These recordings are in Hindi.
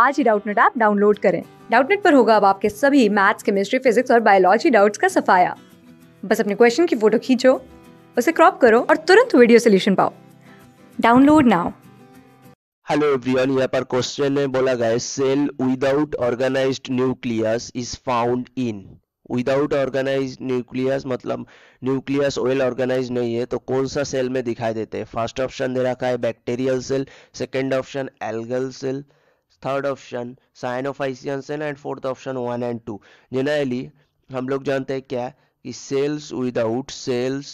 आज ही डाउटनेट ऐप डाउनलोड करें डाउटनेट पर होगा अब आपके सभी मैथ्स केमिस्ट्री फिजिक्स और बायोलॉजी डाउट्स का सफाया बस अपने क्वेश्चन की फोटो खींचो उसे क्रॉप करो और तुरंत वीडियो सोल्यूशन पाओ डाउनलोड नाउ हेलो एवरीवन यहाँ पर क्वेश्चन में बोला गया है cell without organised nucleus is found in without organise nucleus मतलब न्यूक्लियस वेल ऑर्गेनाइज नहीं है तो कौन सा सेल में दिखाई देते हैं फर्स्ट ऑप्शन दे रखा है bacterial cell second option algal cell third option cyanophycean and fourth option one and two generally हम लोग जानते हैं क्या कि cells without cells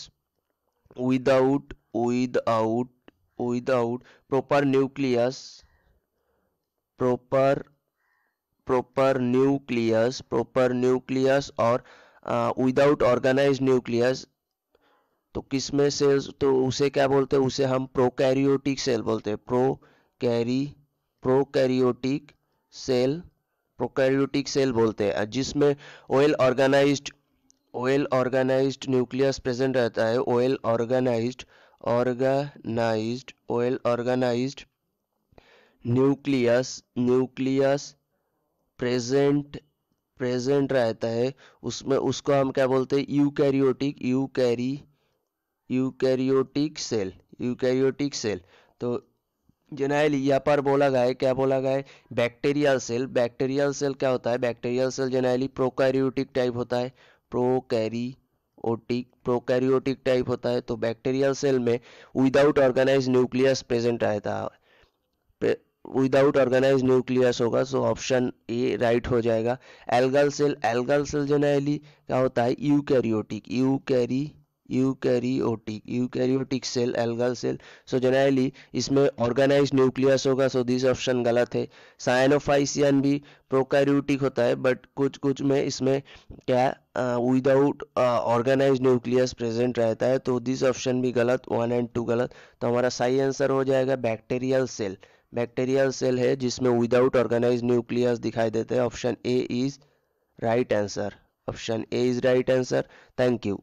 without without without proper nucleus proper proper nucleus proper nucleus और विदाउट ऑर्गेनाइज न्यूक्लियस तो किसमें सेल्स तो उसे क्या बोलते हैं उसे हम प्रोकैरियोटिक सेल बोलते हैं prokary prokaryotic cell prokaryotic cell बोलते हैं जिसमें all organised all organised nucleus present रहता है all organised organised all organised nucleus nucleus present present रहता है उसमें उसको हम क्या बोलते हैं eukaryotic eukary eukaryotic cell eukaryotic cell तो यहाँ पर बोला गया है क्या बोला गया है बैक्टीरियल सेल बैक्टीरियल सेल क्या होता है bacterial cell generally prokaryotic type होता है प्रोकैरी ओटिक प्रोकैरियोटिक टाइप होता है तो बैक्टीरियल सेल में विदाउट ऑर्गेनाइज न्यूक्लियस प्रेजेंट रहता है विदाउट ऑर्गेनाइज न्यूक्लियस होगा सो ऑप्शन ए राइट हो जाएगा algal cell algal cell generally क्या होता है eukary eukaryotic eukaryotic cell algal cell so generally इसमें ऑर्गेनाइज न्यूक्लियस होगा सो दिस ऑप्शन गलत है साइनोफाइसियन भी प्रोकैरियोटिक होता है बट कुछ कुछ में इसमें क्या विदाउट ऑर्गेनाइज न्यूक्लियस प्रेजेंट रहता है तो दिस ऑप्शन भी गलत वन एंड टू गलत तो हमारा सही आंसर हो जाएगा बैक्टेरियल सेल बैक्टेरियल सेल है जिसमें विदाउट ऑर्गेनाइज न्यूक्लियस दिखाई देते हैं option A is right answer option A is right answer thank you